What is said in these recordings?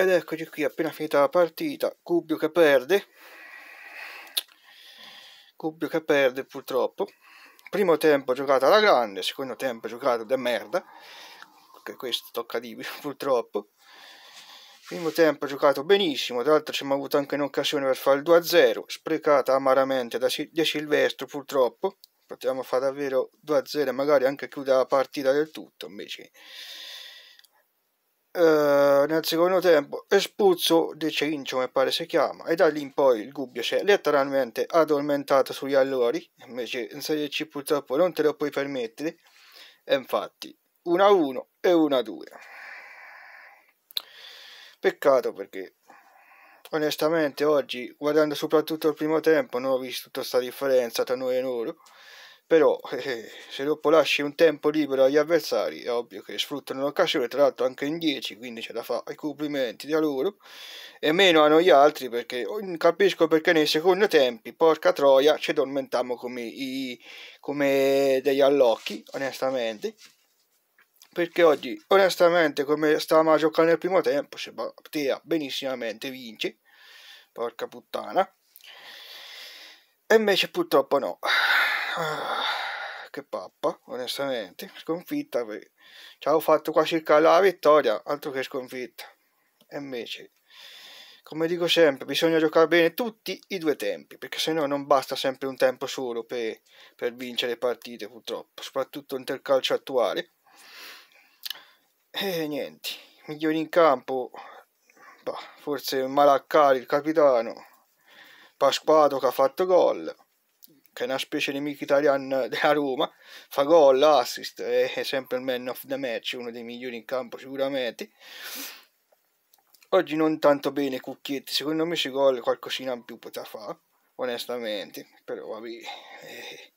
Ed eccoci qui, appena finita la partita, Cubbio che perde. Cubbio che perde purtroppo. Primo tempo giocato alla grande, secondo tempo giocato da merda. Che questo tocca a purtroppo. Primo tempo giocato benissimo, tra l'altro ci abbiamo avuto anche un'occasione per fare il 2-0, sprecata amaramente da, si da Silvestro purtroppo. Potevamo fare davvero 2-0 e magari anche chiudere la partita del tutto, invece eh, nel secondo tempo espulso De Cincio, mi pare si chiama, e da lì in poi il Gubbio si è letteralmente addormentato sugli allori, invece in Serie C purtroppo non te lo puoi permettere, e infatti 1-1 e 1-2. Peccato perché onestamente oggi, guardando soprattutto il primo tempo, non ho visto tutta questa differenza tra noi e loro però eh, se dopo lasci un tempo libero agli avversari è ovvio che sfruttano l'occasione tra l'altro anche in 10 quindi ce la fa ai complimenti da loro e meno a noi altri perché oh, capisco perché nei secondi tempi porca troia ci addormentiamo come, come degli allocchi onestamente perché oggi onestamente come stavamo a giocare nel primo tempo se Battea benissimamente vince porca puttana e invece purtroppo no Ah, che pappa, onestamente, sconfitta. Ci avevo fatto quasi la vittoria, altro che sconfitta. E invece, come dico sempre, bisogna giocare bene tutti i due tempi, perché se no non basta sempre un tempo solo per, per vincere le partite, purtroppo, soprattutto nel calcio attuale. E niente, migliori in campo, bah, forse Malaccari, il capitano, Pasquato che ha fatto gol che è una specie di Mick Italian eh, della Roma, fa gol, assist, è sempre il man of the match, uno dei migliori in campo sicuramente. Oggi non tanto bene Cucchietti, secondo me si gol qualcosina in più potrà fare, onestamente, però vabbè. Eh.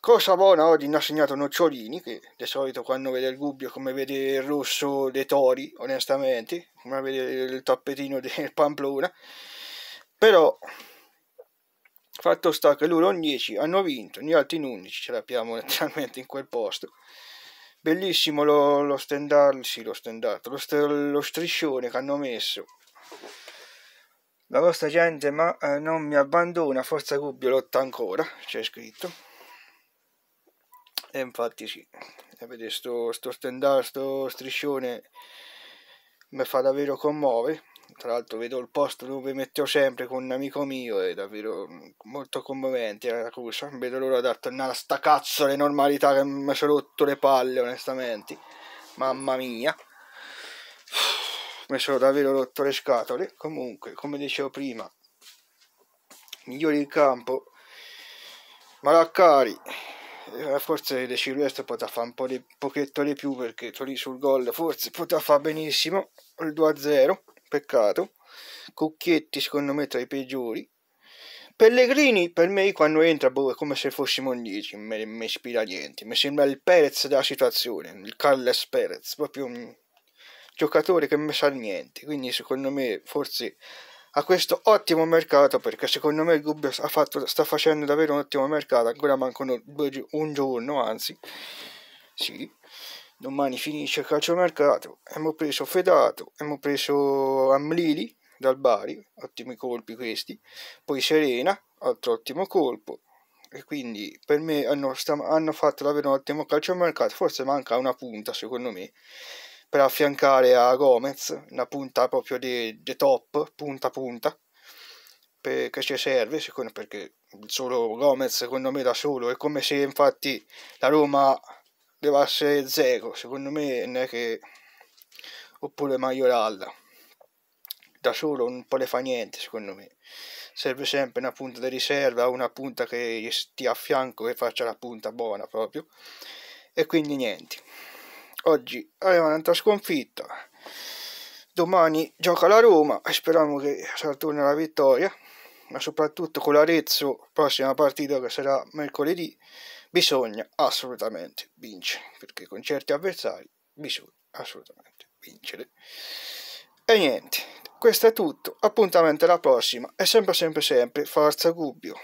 Cosa buona oggi ne ha segnato Nocciolini, che di solito quando vede il gubbio come vede il rosso dei tori, onestamente, come vede il tappetino del Pamplona, però Fatto sta che loro in 10 hanno vinto, gli altri in 11 ce l'abbiamo letteralmente in quel posto. Bellissimo lo, lo standard, sì, lo standard, lo, st lo striscione che hanno messo. La vostra gente ma eh, non mi abbandona, forza Gubbio lotta ancora, c'è scritto. E infatti sì, vedete sto, sto standard, sto striscione mi fa davvero commuovere tra l'altro vedo il post dove metto sempre con un amico mio, è davvero mm, molto commovente la cosa, vedo loro di tornare a sta cazzo le normalità che mi sono rotto le palle onestamente, mamma mia, mi sono davvero rotto le scatole, comunque come dicevo prima, migliori in campo, Malaccari, eh, forse De Silvestro poteva fare un po' di, pochetto di più perché lì sul gol forse poteva fare benissimo il 2-0 peccato. Cucchietti secondo me tra i peggiori. Pellegrini per me quando entra boh, è come se fossimo in 10, mi, mi ispira niente, mi sembra il Perez della situazione, il Carles Perez, proprio un giocatore che non mi sa niente, quindi secondo me forse a questo ottimo mercato perché secondo me il Gubbio sta facendo davvero un ottimo mercato, ancora mancano due, un giorno anzi, sì, domani finisce il calciomercato, abbiamo preso Fedato, abbiamo preso Amlili dal Bari, ottimi colpi questi, poi Serena, altro ottimo colpo, e quindi per me hanno, hanno fatto davvero un ottimo calciomercato, forse manca una punta secondo me, per affiancare a Gomez, una punta proprio di top, punta punta, che ci serve, secondo, perché solo Gomez secondo me da solo, è come se infatti la Roma deve essere 0 secondo me non è che oppure Majoral da solo non può le fa niente secondo me serve sempre una punta di riserva una punta che gli stia a fianco e faccia la punta buona proprio e quindi niente oggi arriva un'altra sconfitta domani gioca la Roma e speriamo che sarà la vittoria ma soprattutto con l'Arezzo prossima partita che sarà mercoledì bisogna assolutamente vincere, perché con certi avversari bisogna assolutamente vincere. E niente, questo è tutto, appuntamento alla prossima e sempre sempre sempre Forza Gubbio.